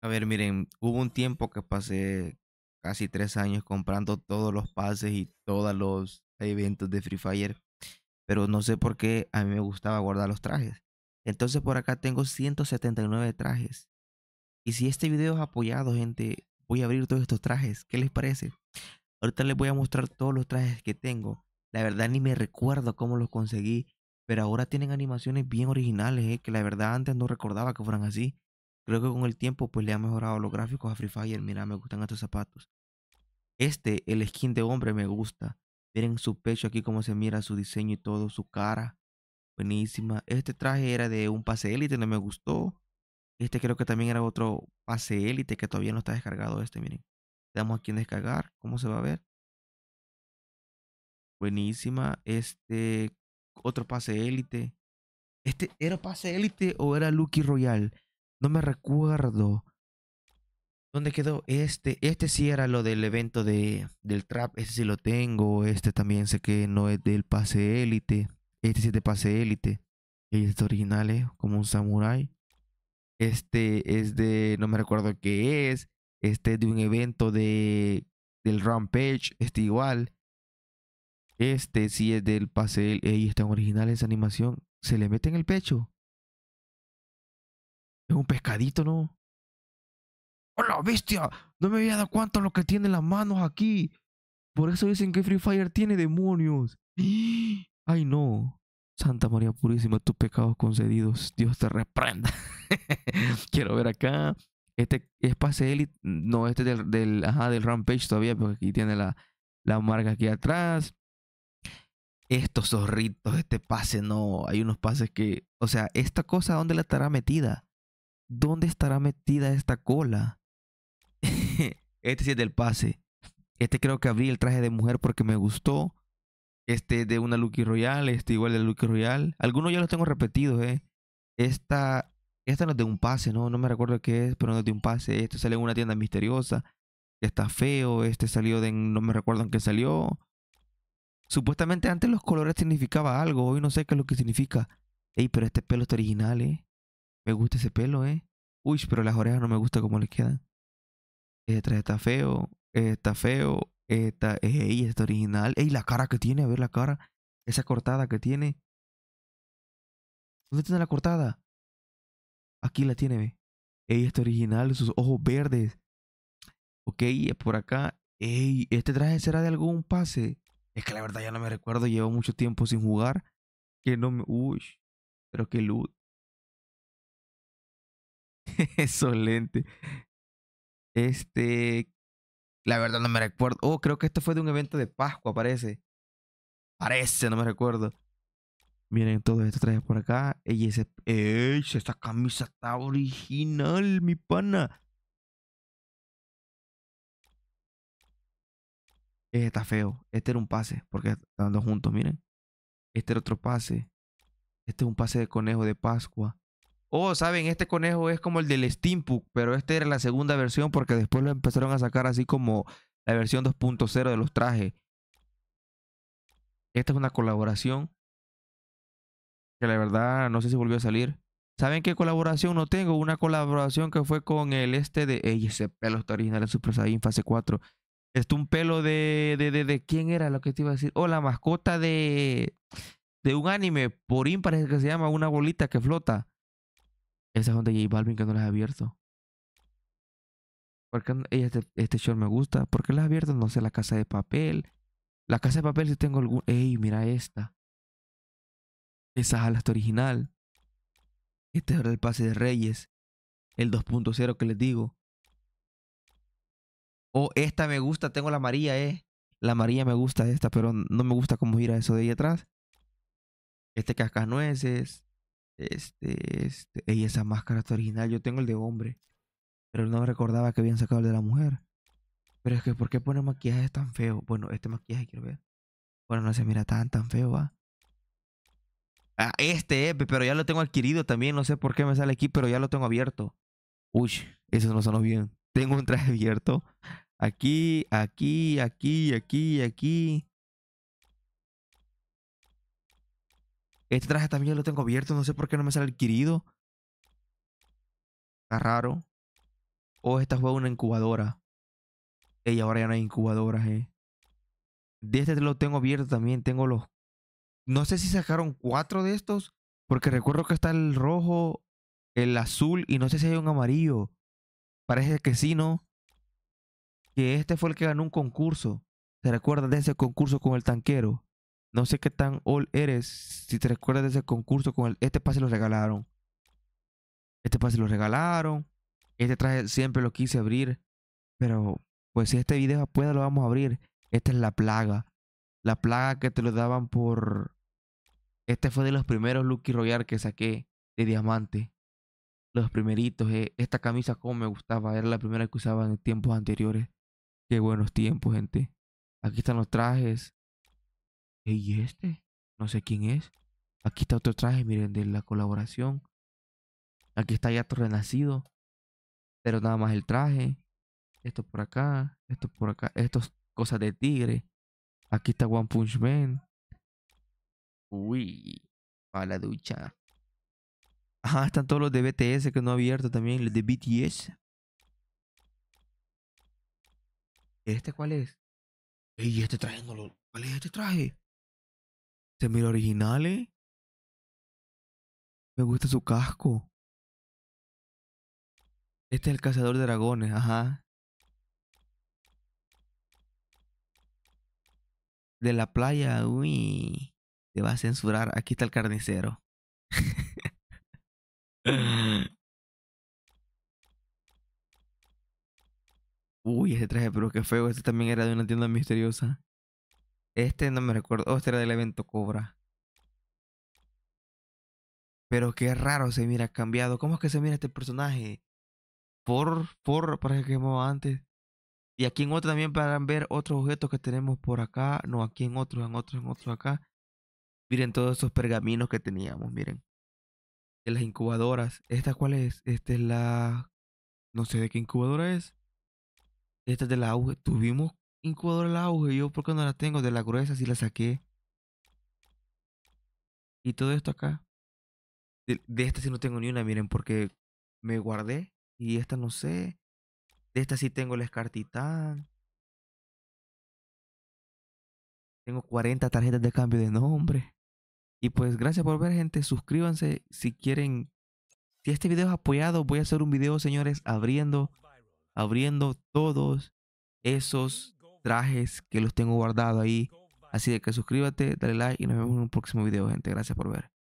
A ver, miren, hubo un tiempo que pasé casi tres años comprando todos los pases y todos los eventos de Free Fire, pero no sé por qué a mí me gustaba guardar los trajes. Entonces por acá tengo 179 trajes. Y si este video es apoyado, gente, voy a abrir todos estos trajes. ¿Qué les parece? Ahorita les voy a mostrar todos los trajes que tengo. La verdad ni me recuerdo cómo los conseguí, pero ahora tienen animaciones bien originales, eh, que la verdad antes no recordaba que fueran así. Creo que con el tiempo pues le ha mejorado los gráficos a Free Fire. Mira, me gustan estos zapatos. Este, el skin de hombre me gusta. Miren su pecho aquí cómo se mira, su diseño y todo, su cara. Buenísima. Este traje era de un pase élite, no me gustó. Este creo que también era otro pase élite que todavía no está descargado este, miren. Le damos aquí en descargar, ¿cómo se va a ver? Buenísima. Este, otro pase élite. Este, ¿era pase élite o era Lucky Royal? No me recuerdo. ¿Dónde quedó este? Este sí era lo del evento de, del trap. Este sí lo tengo. Este también sé que no es del pase élite. Este sí es de pase élite. Este original eh, como un samurai Este es de. No me recuerdo qué es. Este es de un evento de. Del Rampage. Este igual. Este sí es del pase. élite. Eh, está están original esa animación. Se le mete en el pecho un pescadito, ¿no? ¡Hola, bestia! No me había dado cuánto lo que tiene las manos aquí. Por eso dicen que Free Fire tiene demonios. ¡Ay, no! Santa María Purísima, tus pecados concedidos. Dios te reprenda. Quiero ver acá. Este es pase élite. No, este del, del, ajá, del Rampage todavía, porque aquí tiene la, la marca aquí atrás. Estos zorritos, este pase, no. Hay unos pases que. O sea, esta cosa, ¿dónde la estará metida? ¿dónde estará metida esta cola? este sí es del pase. Este creo que abrí el traje de mujer porque me gustó. Este de una Lucky Royal, este igual de Lucky Royal. Algunos ya los tengo repetidos, eh. Esta, esta no es de un pase, no, no me recuerdo qué es, pero no es de un pase. Este sale en una tienda misteriosa. Está feo, este salió de, no me recuerdo en qué salió. Supuestamente antes los colores significaba algo, hoy no sé qué es lo que significa. Ey, pero este pelo está original, eh. Me gusta ese pelo, ¿eh? Uy, pero las orejas no me gusta como les quedan. Ese traje está feo, está feo, está, ey, está original. Ey, la cara que tiene, a ver la cara. Esa cortada que tiene. ¿Dónde tiene la cortada? Aquí la tiene, ve. Ey, está original, sus ojos verdes. Ok, por acá. Ey, este traje será de algún pase. Es que la verdad ya no me recuerdo, llevo mucho tiempo sin jugar. Que no me. Uy, pero qué luz. Esos lentes. Este. La verdad no me recuerdo. Oh, creo que esto fue de un evento de Pascua, parece. Parece, no me recuerdo. Miren, todo esto trae por acá. Ey, ese, esta camisa está original, mi pana. está feo. Este era un pase, porque están juntos, miren. Este era otro pase. Este es un pase de conejo de Pascua. Oh, saben, este conejo es como el del Steampunk, pero esta era la segunda versión porque después lo empezaron a sacar así como la versión 2.0 de los trajes. Esta es una colaboración que la verdad no sé si volvió a salir. ¿Saben qué colaboración no tengo? Una colaboración que fue con el este de... Ey, ese pelo está original en Super Saiyan fase 4. Esto un pelo de, de, de, ¿Quién era lo que te iba a decir? Oh, la mascota de... De un anime, por parece que se llama, una bolita que flota esa es donde J Balvin que no las he abierto. Porque este, este short me gusta. ¿Por qué las he abierto? No sé, la casa de papel. La casa de papel si tengo algún. ¡Ey, mira esta! Esa alas original. Este es el pase de Reyes. El 2.0 que les digo. Oh, esta me gusta. Tengo la María eh. La amarilla me gusta esta, pero no me gusta cómo gira eso de ahí atrás. Este cascanueces. Este, este, ella esa máscara está original, yo tengo el de hombre, pero no recordaba que habían sacado el de la mujer. Pero es que, ¿por qué poner maquillaje tan feo Bueno, este maquillaje quiero ver. Bueno, no se mira tan, tan feo, va. Ah, este, eh, pero ya lo tengo adquirido también. No sé por qué me sale aquí, pero ya lo tengo abierto. Uy, eso no los bien. Tengo un traje abierto. Aquí, aquí, aquí, aquí, aquí. Este traje también lo tengo abierto. No sé por qué no me sale adquirido. Está raro. O oh, esta fue una incubadora. Ey, ahora ya no hay incubadoras, eh. De este lo tengo abierto también. Tengo los. No sé si sacaron cuatro de estos. Porque recuerdo que está el rojo, el azul y no sé si hay un amarillo. Parece que sí, ¿no? Que este fue el que ganó un concurso. ¿Se recuerdan de ese concurso con el tanquero? No sé qué tan old eres. Si te recuerdas de ese concurso con el. Este pase lo regalaron. Este pase lo regalaron. Este traje siempre lo quise abrir. Pero, pues si este video puede lo vamos a abrir. Esta es la plaga. La plaga que te lo daban por. Este fue de los primeros Lucky Royale que saqué de diamante. Los primeritos. Eh, esta camisa, como me gustaba. Era la primera que usaba en tiempos anteriores. Qué buenos tiempos, gente. Aquí están los trajes. ¿y este? No sé quién es. Aquí está otro traje, miren, de la colaboración. Aquí está Yato Renacido. Pero nada más el traje. Esto por acá, esto por acá, es cosas de tigre. Aquí está One Punch Man. Uy, a la ducha. Ajá, están todos los de BTS que no ha abierto también, los de BTS. ¿Este cuál es? Ey, este traje no lo... ¿Cuál es este traje? Se mira original, ¿eh? Me gusta su casco. Este es el cazador de dragones, ajá. De la playa, uy. Te va a censurar. Aquí está el carnicero. uy, ese traje, pero qué feo. Este también era de una tienda misteriosa. Este no me recuerdo. este era del evento Cobra. Pero qué raro se mira cambiado. ¿Cómo es que se mira este personaje? Por, por, para que quemaba antes. Y aquí en otro también podrán ver otros objetos que tenemos por acá. No, aquí en otro, en otro, en otro acá. Miren todos esos pergaminos que teníamos, miren. De las incubadoras. ¿Esta cuál es? Esta es la... No sé de qué incubadora es. Esta es de la... Tuvimos Incubador el auge, yo porque no la tengo, de la gruesa si la saqué. Y todo esto acá. De, esta sí no tengo ni una, miren, porque me guardé. Y esta no sé. De esta sí tengo la escartitán. Tengo 40 tarjetas de cambio de nombre. Y pues gracias por ver, gente. Suscríbanse si quieren. Si este video es apoyado, voy a hacer un video, señores, abriendo, abriendo todos esos trajes que los tengo guardado ahí. Así de que suscríbete, dale like y nos vemos en un próximo video, gente. Gracias por ver.